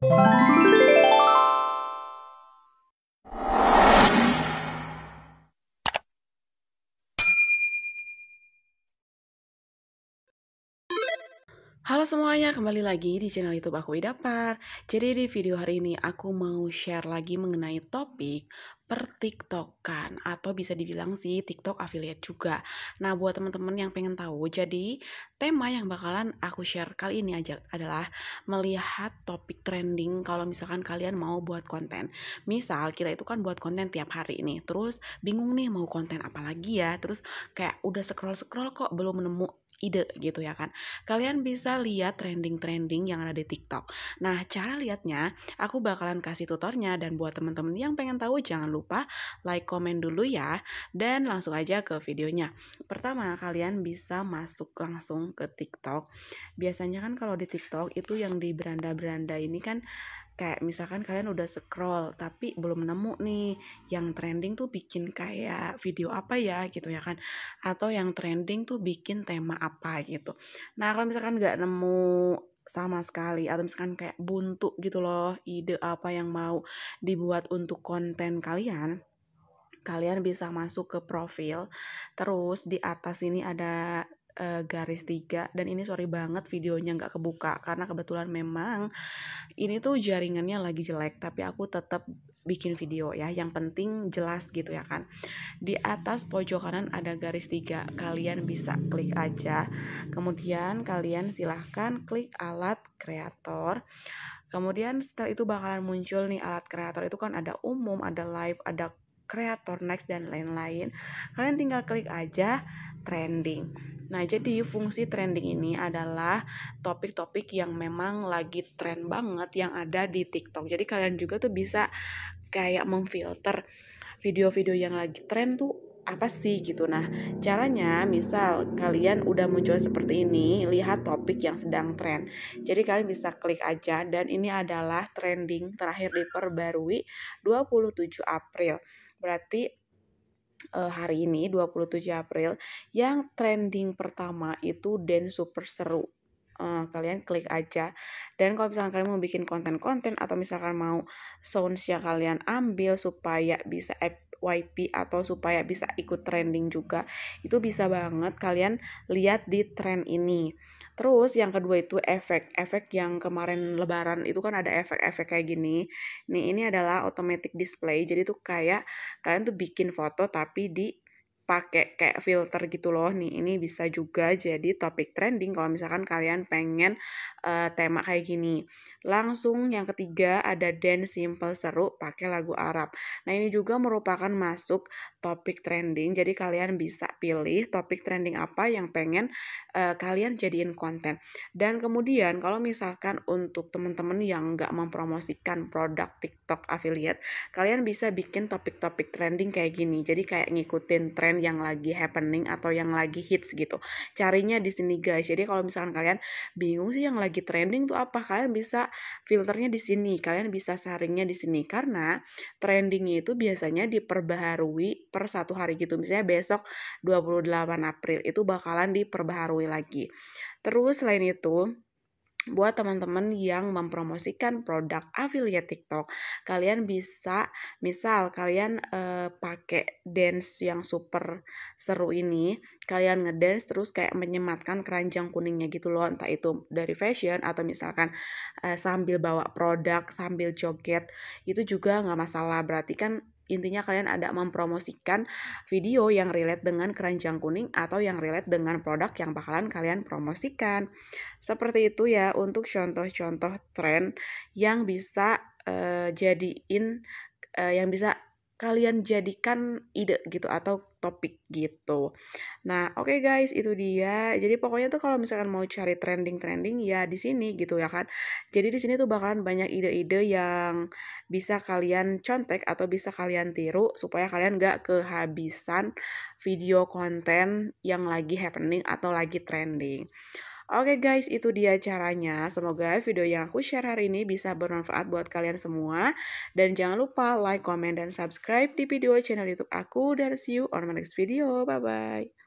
Música Halo semuanya, kembali lagi di channel YouTube aku Idapar. Jadi di video hari ini aku mau share lagi mengenai topik pertiktokan atau bisa dibilang sih TikTok affiliate juga. Nah, buat teman-teman yang pengen tahu, jadi tema yang bakalan aku share kali ini aja adalah melihat topik trending kalau misalkan kalian mau buat konten. Misal kita itu kan buat konten tiap hari ini, terus bingung nih mau konten apa lagi ya, terus kayak udah scroll-scroll kok belum nemu ide gitu ya kan. Kalian bisa lihat trending-trending yang ada di TikTok. Nah, cara lihatnya aku bakalan kasih tutornya dan buat temen-temen yang pengen tahu jangan lupa like, komen dulu ya dan langsung aja ke videonya. Pertama, kalian bisa masuk langsung ke TikTok. Biasanya kan kalau di TikTok itu yang di beranda-beranda ini kan kayak misalkan kalian udah scroll tapi belum nemu nih yang trending tuh bikin kayak video apa ya gitu ya kan atau yang trending tuh bikin tema apa gitu nah kalau misalkan nggak nemu sama sekali atau misalkan kayak buntu gitu loh ide apa yang mau dibuat untuk konten kalian kalian bisa masuk ke profil terus di atas ini ada uh, garis tiga dan ini sorry banget videonya nggak kebuka karena kebetulan memang ini tuh jaringannya lagi jelek tapi aku tetap bikin video ya yang penting jelas gitu ya kan di atas pojok kanan ada garis tiga kalian bisa klik aja kemudian kalian silahkan klik alat kreator Kemudian setelah itu bakalan muncul nih alat kreator itu kan ada umum, ada live, ada kreator next dan lain-lain. Kalian tinggal klik aja trending. Nah, jadi fungsi trending ini adalah topik-topik yang memang lagi trend banget yang ada di TikTok. Jadi kalian juga tuh bisa kayak memfilter video-video yang lagi trend tuh apa sih gitu nah caranya misal kalian udah muncul seperti ini lihat topik yang sedang trend. jadi kalian bisa klik aja dan ini adalah trending terakhir diperbarui 27 April berarti uh, hari ini 27 April yang trending pertama itu dan super seru uh, kalian klik aja dan kalau misalkan kalian mau bikin konten-konten atau misalkan mau sound yang kalian ambil supaya bisa YP atau supaya bisa ikut trending juga. Itu bisa banget kalian lihat di trend ini. Terus yang kedua itu efek. Efek yang kemarin lebaran itu kan ada efek-efek kayak gini. Nih ini adalah automatic display. Jadi tuh kayak kalian tuh bikin foto tapi di pakai kayak filter gitu loh nih ini bisa juga jadi topik trending kalau misalkan kalian pengen uh, tema kayak gini langsung yang ketiga ada dance simple seru pakai lagu Arab nah ini juga merupakan masuk topik trending jadi kalian bisa pilih topik trending apa yang pengen uh, kalian jadiin konten dan kemudian kalau misalkan untuk teman-teman yang nggak mempromosikan produk TikTok affiliate kalian bisa bikin topik-topik trending kayak gini jadi kayak ngikutin tren yang lagi happening atau yang lagi hits gitu. Carinya di sini guys. Jadi kalau misalkan kalian bingung sih yang lagi trending tuh apa, kalian bisa filternya di sini. Kalian bisa saringnya di sini karena trendingnya itu biasanya diperbaharui per satu hari gitu. Misalnya besok 28 April itu bakalan diperbaharui lagi. Terus selain itu buat teman-teman yang mempromosikan produk affiliate TikTok. Kalian bisa, misal kalian uh, pakai dance yang super seru ini, kalian ngedance terus kayak menyematkan keranjang kuningnya gitu loh, entah itu dari fashion atau misalkan uh, sambil bawa produk, sambil joget, itu juga nggak masalah. Berarti kan intinya kalian ada mempromosikan video yang relate dengan keranjang kuning atau yang relate dengan produk yang bakalan kalian promosikan. Seperti itu ya untuk contoh-contoh tren yang bisa uh, jadiin uh, yang bisa kalian jadikan ide gitu atau topik gitu. Nah, oke okay guys, itu dia. Jadi pokoknya tuh kalau misalkan mau cari trending-trending ya di sini gitu ya kan. Jadi di sini tuh bakalan banyak ide-ide yang bisa kalian contek atau bisa kalian tiru supaya kalian gak kehabisan video konten yang lagi happening atau lagi trending. Oke guys, itu dia caranya. Semoga video yang aku share hari ini bisa bermanfaat buat kalian semua. Dan jangan lupa like, comment, dan subscribe di video channel YouTube aku. Dan see you on my next video. Bye-bye.